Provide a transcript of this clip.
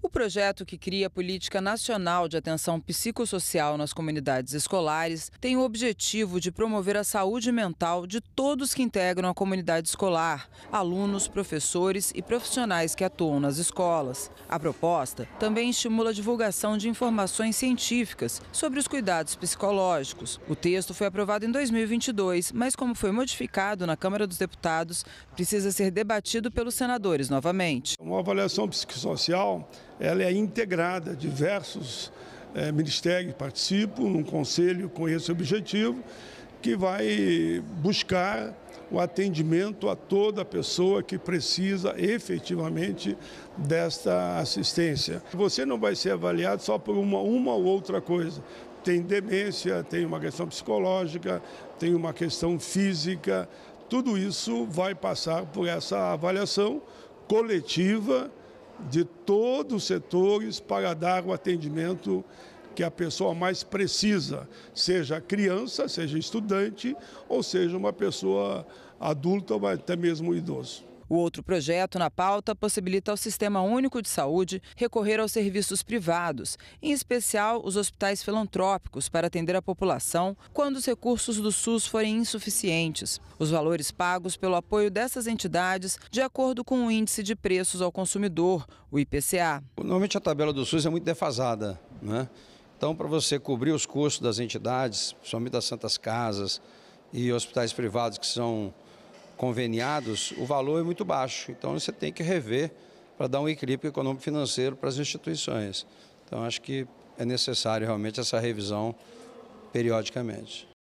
O projeto que cria a Política Nacional de Atenção Psicossocial nas Comunidades Escolares tem o objetivo de promover a saúde mental de todos que integram a comunidade escolar, alunos, professores e profissionais que atuam nas escolas. A proposta também estimula a divulgação de informações científicas sobre os cuidados psicológicos. O texto foi aprovado em 2022, mas como foi modificado na Câmara dos Deputados, precisa ser debatido pelos senadores novamente. Uma avaliação psicossocial ela é integrada, diversos é, ministérios participam, num conselho com esse objetivo, que vai buscar o atendimento a toda pessoa que precisa efetivamente desta assistência. Você não vai ser avaliado só por uma, uma ou outra coisa. Tem demência, tem uma questão psicológica, tem uma questão física. Tudo isso vai passar por essa avaliação coletiva de todos os setores para dar o atendimento que a pessoa mais precisa, seja criança, seja estudante ou seja uma pessoa adulta ou até mesmo idoso. O outro projeto na pauta possibilita ao Sistema Único de Saúde recorrer aos serviços privados, em especial os hospitais filantrópicos, para atender a população quando os recursos do SUS forem insuficientes. Os valores pagos pelo apoio dessas entidades de acordo com o Índice de Preços ao Consumidor, o IPCA. Normalmente a tabela do SUS é muito defasada, né? Então, para você cobrir os custos das entidades, principalmente das santas casas e hospitais privados que são conveniados, o valor é muito baixo. Então você tem que rever para dar um equilíbrio econômico financeiro para as instituições. Então acho que é necessário realmente essa revisão periodicamente.